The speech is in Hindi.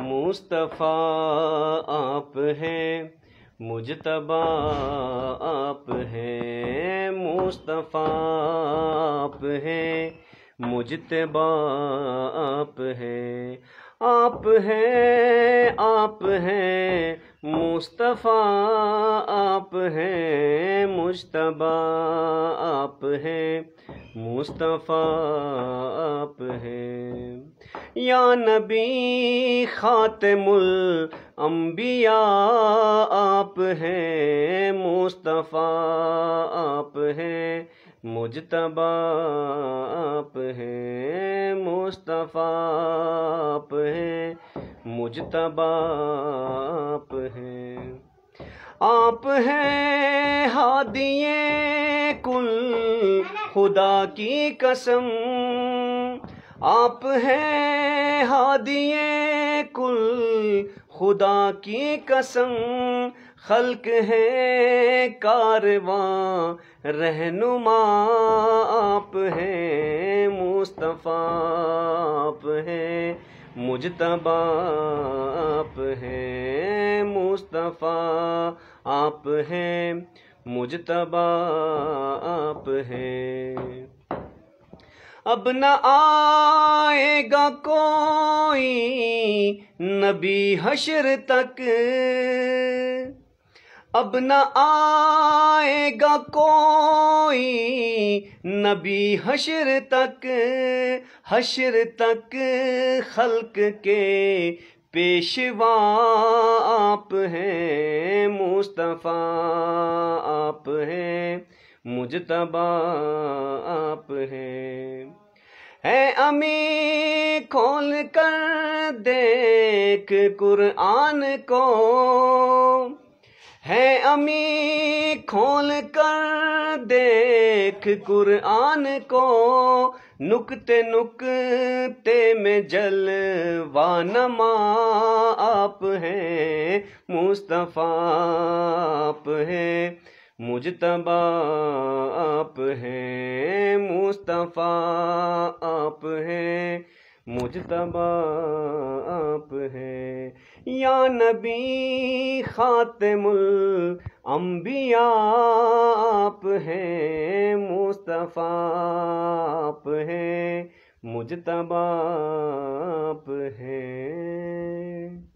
मुस्तफ़ा आप हैं मुजतबा आप हैं मुस्तफ़ा आप हैं मुजतबा आप हैं आप हैं आप हैं मुस्तफ़ा आप हैं मुश्तबा आप हैं मुस्तफ़ा आप हैं या नबी ख़ातमुल अम्बिया आप हैं मुस्तफ़ा आप हैं मुजतबा आप हैं मुस्तफ़ा आप हैं मुजतबा आप हैं आप हैं हादिये कुल खुदा की कसम आप हैं हादिये कुल खुदा की कसम खल्क है कारवां रहनुमा आप हैं मुस्तफ़ा मुझ आप हैं मुस्तफ़ा आप हैं मुजतबा आप हैं अब न आएगा कोई नबी हशर तक अब न आएगा कोई नबी हशर तक हशर तक खल्क के पेशवा आप हैं मुस्तफ़ा आप हैं मुजतबा आप हैं है अमी खोल कर देख कुरआन को है अमी खोल कर देख कुरआन को नुकते नुकते में जलवा नमा आप हैं मुस्तफ़ा आप हैं मुजतबा आप हैं मुस्तफ़ा आप हैं मुजतबा आप हैं या नबी खातमुल अम्बिया आप हैं मुस्तफ़ा आप हैं मुझ तबाप हैं